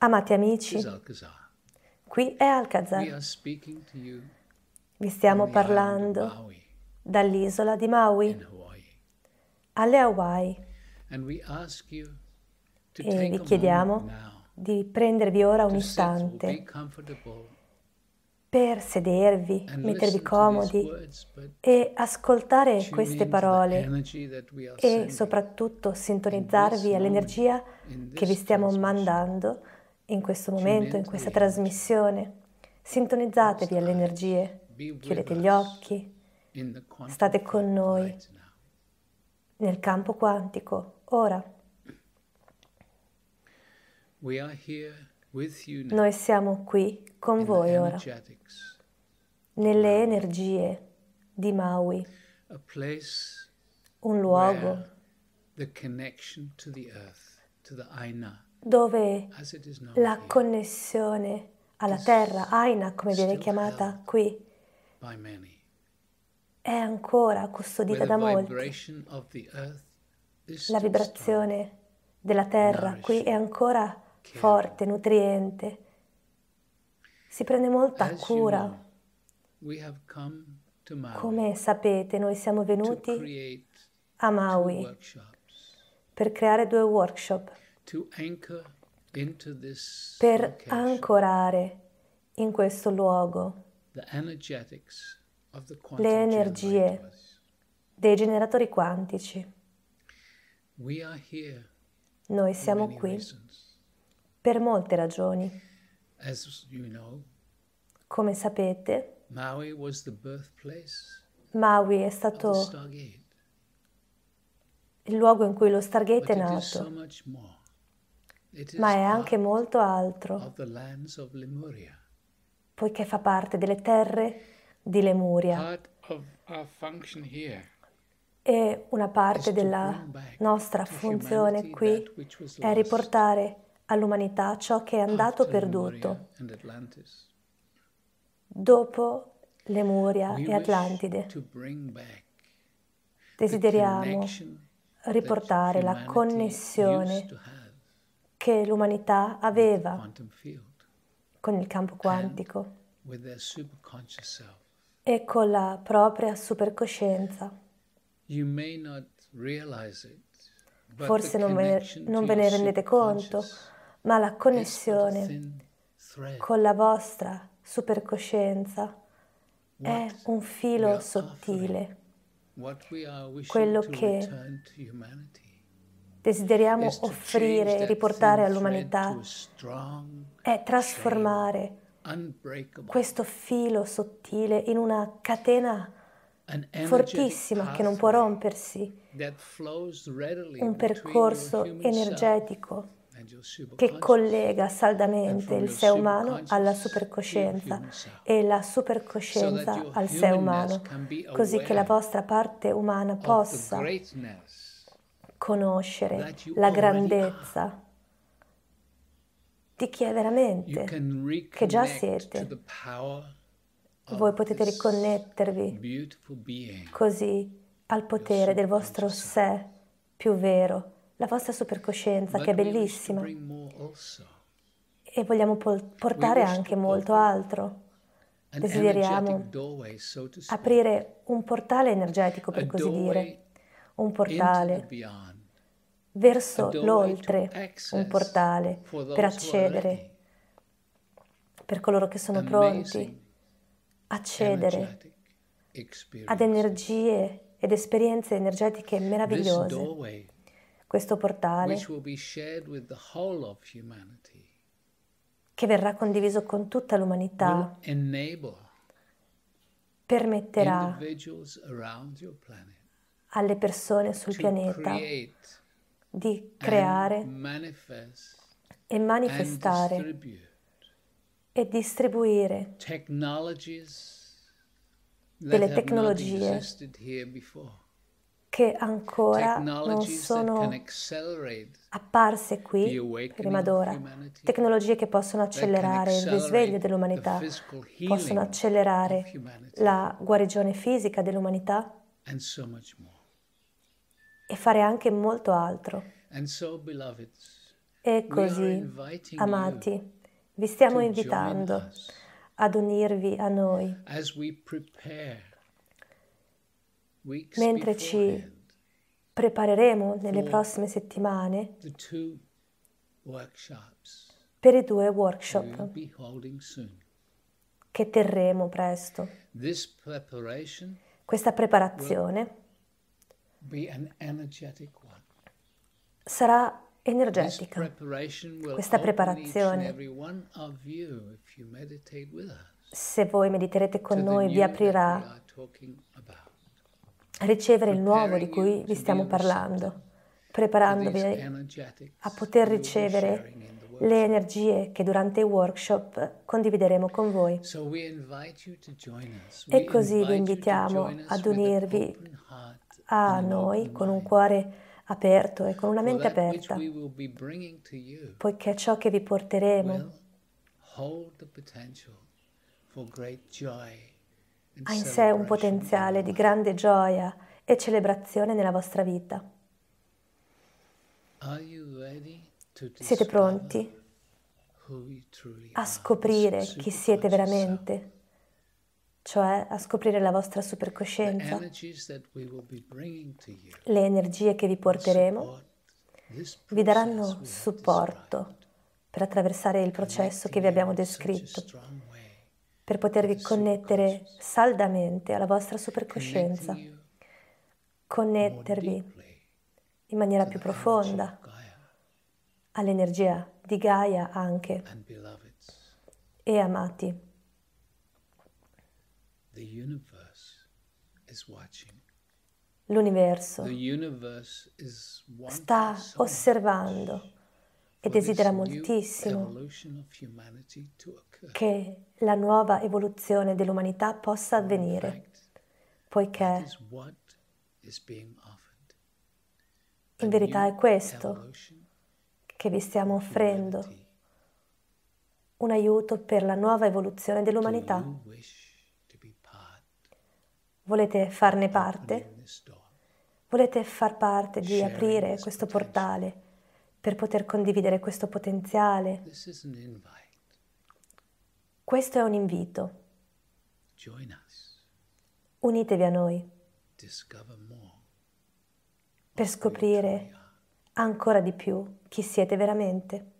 Amati amici, qui è Alcazar. Vi stiamo parlando dall'isola di Maui, alle Hawaii. E vi chiediamo di prendervi ora un istante per sedervi, mettervi comodi e ascoltare queste parole e soprattutto sintonizzarvi all'energia che vi stiamo mandando in questo momento, in questa trasmissione. Sintonizzatevi alle energie, chiudete gli occhi, state con noi nel campo quantico, ora. We are here noi siamo qui con voi ora, nelle energie di Maui, un luogo dove la connessione alla terra, Aina come viene chiamata qui, è ancora custodita da molti. La vibrazione della terra qui è ancora che forte, nutriente. Si prende molta cura. Come sapete, noi siamo venuti a Maui per creare due workshop per ancorare in questo luogo le energie dei generatori quantici. Noi siamo qui per molte ragioni. You know, Come sapete, Maui, Maui è stato il luogo in cui lo Stargate But è nato, so ma è anche molto altro, poiché fa parte delle terre di Lemuria. E una parte della nostra funzione qui è riportare all'umanità ciò che è andato perduto dopo Lemuria e Atlantide. Desideriamo riportare la connessione che l'umanità aveva con il campo quantico e con la propria supercoscienza. Forse non ve, non ve ne rendete conto, ma la connessione con la vostra supercoscienza è un filo sottile. Quello che desideriamo offrire, e riportare all'umanità è trasformare questo filo sottile in una catena fortissima che non può rompersi, un percorso energetico che collega saldamente il sé umano alla supercoscienza e la supercoscienza al sé umano, così che la vostra parte umana possa conoscere la grandezza di chi è veramente, che già siete. Voi potete riconnettervi così al potere del vostro sé più vero la vostra supercoscienza che è bellissima e vogliamo portare anche molto altro. Desideriamo aprire un portale energetico, per così dire, un portale verso l'oltre, un portale per accedere, per coloro che sono pronti, accedere ad energie ed esperienze energetiche meravigliose questo portale che verrà condiviso con tutta l'umanità permetterà alle persone sul pianeta di creare e manifestare e distribuire delle tecnologie che ancora non sono apparse qui prima d'ora, tecnologie che possono accelerare il risveglio dell'umanità, possono accelerare la guarigione fisica dell'umanità e fare anche molto altro. E così, amati, vi stiamo invitando ad unirvi a noi mentre ci prepareremo nelle prossime settimane per i due workshop che terremo presto. Questa preparazione sarà energetica. Questa preparazione, se voi mediterete con noi, vi aprirà ricevere il nuovo di cui vi stiamo parlando, preparandovi a poter ricevere le energie che durante il workshop condivideremo con voi. E così vi invitiamo ad unirvi a noi con un cuore aperto e con una mente aperta, poiché ciò che vi porteremo ha in sé un potenziale di grande gioia e celebrazione nella vostra vita. Siete pronti a scoprire chi siete veramente, cioè a scoprire la vostra supercoscienza, le energie che vi porteremo vi daranno supporto per attraversare il processo che vi abbiamo descritto per potervi connettere saldamente alla vostra supercoscienza, connettervi in maniera più profonda all'energia di Gaia anche e amati. L'universo sta osservando e desidera moltissimo che la nuova evoluzione dell'umanità possa avvenire, poiché in verità è questo che vi stiamo offrendo, un aiuto per la nuova evoluzione dell'umanità. Volete farne parte? Volete far parte di aprire questo portale? per poter condividere questo potenziale. Questo è un invito. Unitevi a noi per scoprire ancora di più chi siete veramente.